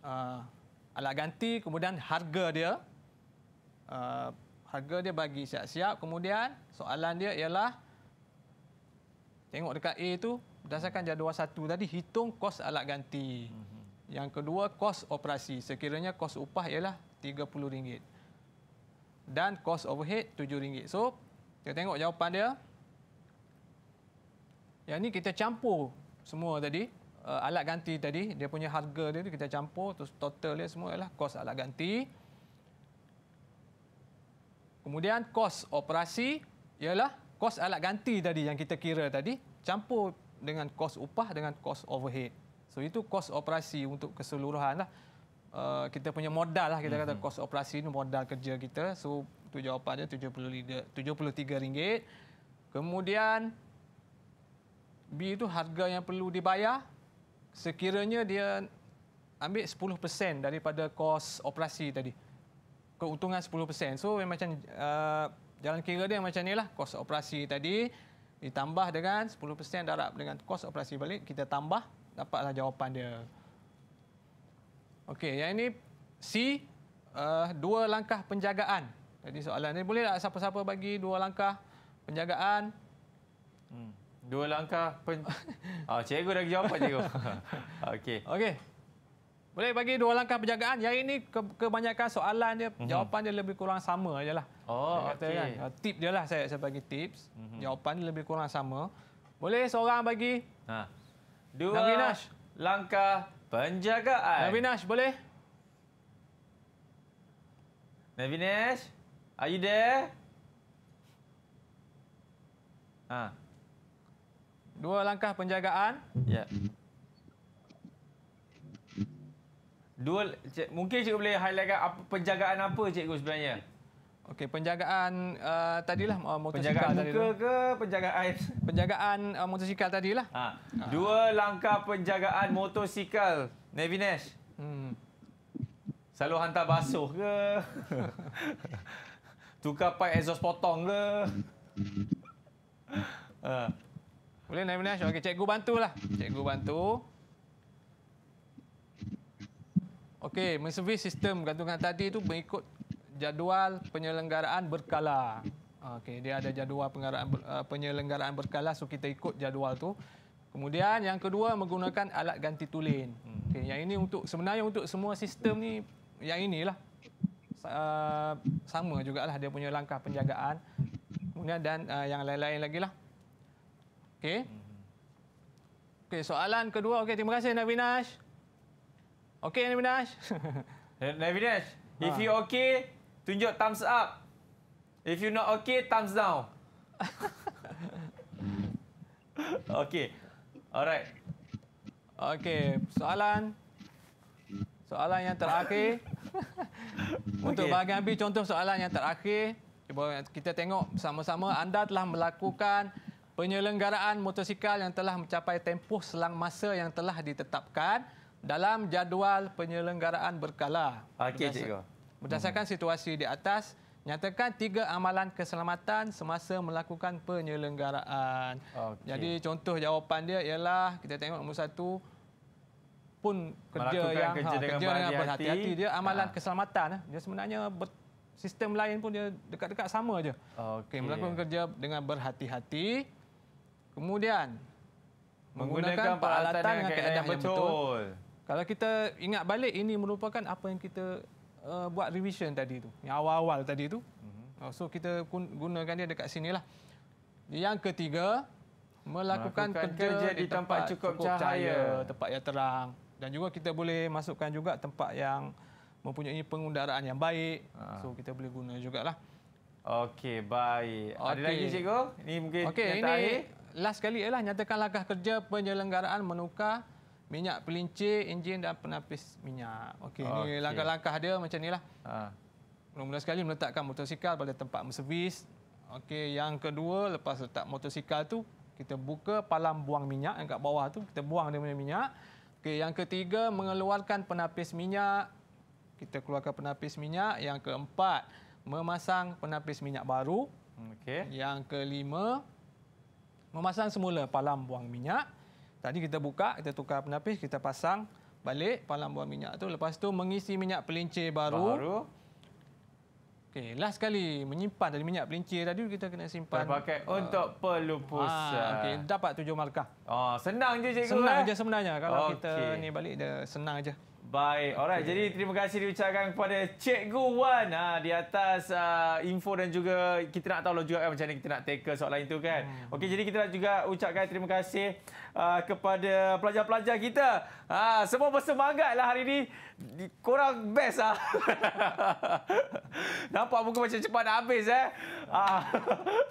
uh, alat ganti kemudian harga dia. Uh, harga dia bagi siap-siap kemudian soalan dia ialah tengok dekat A tu berdasarkan jadual satu tadi hitung kos alat ganti. Hmm. Yang kedua, kos operasi. Sekiranya kos upah ialah RM30. Dan kos overhead RM7. So, kita tengok jawapan dia. Yang ni kita campur semua tadi. Uh, alat ganti tadi, dia punya harga dia kita campur. Terus total dia semua ialah kos alat ganti. Kemudian kos operasi ialah kos alat ganti tadi yang kita kira tadi. Campur dengan kos upah dengan kos overhead. So itu kos operasi untuk keseluruhan lah. Uh, kita punya modal lah kita mm-hmm. kata mhm. kos operasi ni modal kerja kita. So tu jawapannya tujuh puluh tiga ringgit. Kemudian B itu harga yang perlu dibayar sekiranya dia ambil 10% daripada kos operasi tadi. Keuntungan 10%. So memang macam uh, jalan kira dia macam ni lah. Kos operasi tadi ditambah dengan 10% darab dengan kos operasi balik. Kita tambah dapatlah jawapan dia. Okey, yang ini C, uh, dua langkah penjagaan. Jadi soalan ini boleh tak siapa-siapa bagi dua langkah penjagaan? Hmm. Dua langkah pen... oh, cikgu dah jawapan cikgu. Okey. Okey. Boleh bagi dua langkah penjagaan. Yang ini kebanyakan soalan dia, mm-hmm. jawapan dia lebih kurang sama je Oh, kan, okey. Kan? Tip je lah saya, saya bagi tips. Mm-hmm. Jawapan dia lebih kurang sama. Boleh seorang bagi? Ha dua Nabinash. langkah penjagaan. Nabi Nash, boleh? Nabi Nash, are you there? Ha. Dua langkah penjagaan. Ya. Yeah. Dua, cik, mungkin cikgu boleh highlightkan apa, penjagaan apa cikgu sebenarnya? Okey, penjagaan uh, tadilah uh, motosikal penjagaan tadi. Penjagaan muka ke penjagaan? Penjagaan uh, motosikal tadilah. Ha. Dua langkah penjagaan motosikal, Navy Nash. Hmm. Selalu hantar basuh ke? Tukar pipe exhaust potong ke? Ha. Boleh Navy Nash? Okey, cikgu bantulah. Cikgu bantu. Okey, menservis sistem gantungan tadi itu mengikut jadual penyelenggaraan berkala. Okey, dia ada jadual eh, penyelenggaraan, berkala, so kita ikut jadual tu. Kemudian yang kedua menggunakan alat ganti tulen. Okey, yang ini untuk sebenarnya untuk semua sistem ni yang inilah uh, sama jugalah dia punya langkah penjagaan. Kemudian dan eh, yang lain-lain lagi lah. Okey. Okey, soalan kedua. Okey, terima kasih Navinash. Okey Navinash. Navinash, if ha. you okay, tunjuk thumbs up. If you not okay, thumbs down. okay. Alright. Okay, soalan. Soalan yang terakhir. Untuk okay. bahagian B, contoh soalan yang terakhir. Cuba kita tengok sama-sama. Anda telah melakukan penyelenggaraan motosikal yang telah mencapai tempoh selang masa yang telah ditetapkan dalam jadual penyelenggaraan berkala. Okey, cikgu. Berdasarkan hmm. situasi di atas, nyatakan tiga amalan keselamatan semasa melakukan penyelenggaraan. Okay. Jadi contoh jawapan dia ialah kita tengok nombor satu pun kerja yang kerja ha, dengan, dengan berhati-hati dia amalan ha. keselamatan eh. dia sebenarnya ber, sistem lain pun dia dekat-dekat sama aja. Okey, okay, melakukan kerja dengan berhati-hati. Kemudian menggunakan, menggunakan peralatan dengan keadaan yang betul. betul. Kalau kita ingat balik ini merupakan apa yang kita uh, buat revision tadi tu yang awal-awal tadi tu uh-huh. so kita gunakan dia dekat sini lah yang ketiga melakukan, melakukan kerja, kerja di tempat, tempat cukup, cukup cahaya. cahaya tempat yang terang dan juga kita boleh masukkan juga tempat yang mempunyai pengundaraan yang baik uh. so kita boleh guna juga lah. okey baik okay. ada lagi cikgu Ini mungkin okay, yang ini terakhir last sekali ialah nyatakan langkah kerja penyelenggaraan menukar minyak pelincir, enjin dan penapis minyak. Okey, okay. ini langkah-langkah dia macam inilah. Ha. Mula-mula sekali meletakkan motosikal pada tempat berservis. Okey, yang kedua lepas letak motosikal tu, kita buka palam buang minyak yang kat bawah tu, kita buang dia punya minyak. Okey, yang ketiga mengeluarkan penapis minyak. Kita keluarkan penapis minyak. Yang keempat, memasang penapis minyak baru. Okey. Yang kelima, memasang semula palam buang minyak. Tadi kita buka, kita tukar penapis, kita pasang balik palang buah minyak tu. Lepas tu mengisi minyak pelincir baru. Baru. Okey, last sekali menyimpan tadi minyak pelincir tadi kita kena simpan. Kita pakai ah. untuk pelupus. Ha, ah, okey, dapat tujuh markah. Oh, senang je cikgu. Senang eh? je sebenarnya kalau okay. kita ni balik dia senang aje. Baik. Alright. Jadi terima kasih diucapkan kepada Cikgu Wan ha, di atas uh, info dan juga kita nak tahu lah juga kan, macam mana kita nak tackle soalan itu kan. Hmm. Okey, jadi kita nak juga ucapkan terima kasih uh, kepada pelajar-pelajar kita. Ha, semua bersemangatlah hari ini korang best ah. Nampak muka macam cepat nak habis eh. Ah.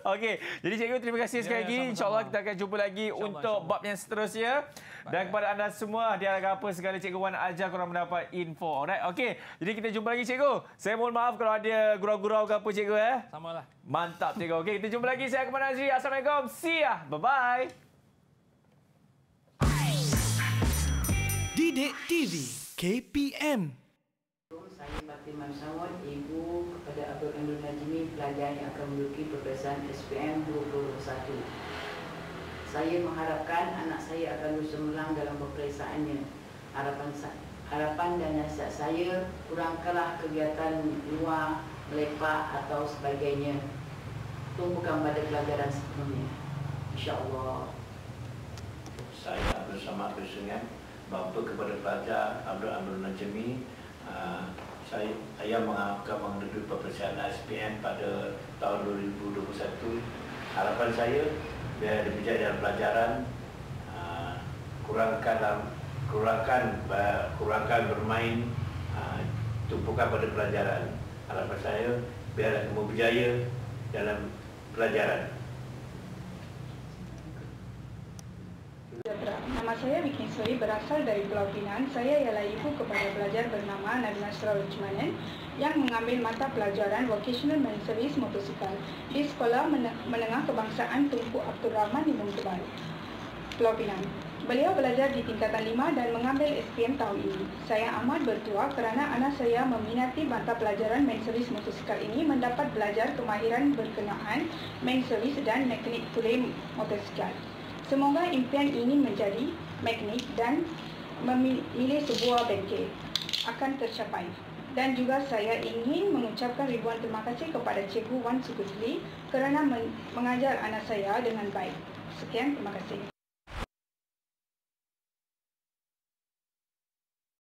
Okey, jadi cikgu terima kasih ya, sekali ya, ya lagi. Insyaallah kita akan jumpa lagi insya untuk bab yang seterusnya. Dan kepada anda semua dia harap apa segala cikgu Wan ajar korang mendapat info. Alright. Okey, jadi kita jumpa lagi cikgu. Saya mohon maaf kalau ada gurau-gurau ke apa cikgu eh. Sama lah. Mantap cikgu. Okay, kita jumpa lagi. Saya Kemal Azri. Assalamualaikum. See ya. Bye-bye. Didik TV. KPM. Saya Fatih Marsawan, Ibu kepada Abdul Emrul Najmi, pelajar yang akan menduduki perbezaan SPM 2021. Saya mengharapkan anak saya akan bersemulang dalam perperiksaannya. Harapan harapan dan nasihat saya, kurangkanlah kegiatan luar, melepak atau sebagainya. Tumpukan pada pelajaran sebelumnya. InsyaAllah. Saya bersama Abdul bapa kepada pelajar Abdul Abdul Najmi uh, saya ayah mengharapkan mengundur pepercayaan SPM pada tahun 2021 harapan saya biar lebih jaya dalam pelajaran ah, kurangkan dalam kurangkan kurangkan bermain uh, tumpukan pada pelajaran harapan saya biar kamu berjaya dalam pelajaran Putra. Nama saya Wikniswari berasal dari Pulau Pinang. Saya ialah ibu kepada pelajar bernama Nadina Sarawicmanen yang mengambil mata pelajaran Vocational Marine Service Motosikal di Sekolah Menengah Kebangsaan Tumpu Abdul Rahman di Muntubal, Pulau Pinang. Beliau belajar di tingkatan 5 dan mengambil SPM tahun ini. Saya amat bertuah kerana anak saya meminati mata pelajaran main servis motosikal ini mendapat belajar kemahiran berkenaan main servis dan teknik tulen motosikal. Semoga impian ini menjadi magnet dan memilih sebuah bengkel akan tercapai. Dan juga saya ingin mengucapkan ribuan terima kasih kepada Cikgu Wan Sukutli kerana mengajar anak saya dengan baik. Sekian, terima kasih.